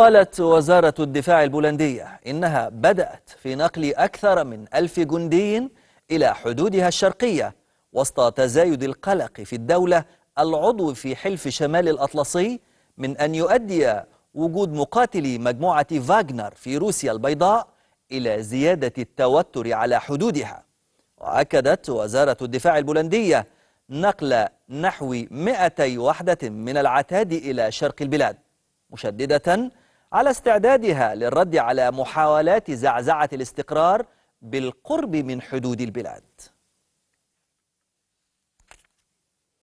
قالت وزارة الدفاع البولندية إنها بدأت في نقل أكثر من ألف جندي إلى حدودها الشرقية وسط تزايد القلق في الدولة العضو في حلف شمال الأطلسي من أن يؤدي وجود مقاتلي مجموعة فاغنر في روسيا البيضاء إلى زيادة التوتر على حدودها وأكدت وزارة الدفاع البولندية نقل نحو 200 وحدة من العتاد إلى شرق البلاد مشددة على استعدادها للرد على محاولات زعزعة الاستقرار بالقرب من حدود البلاد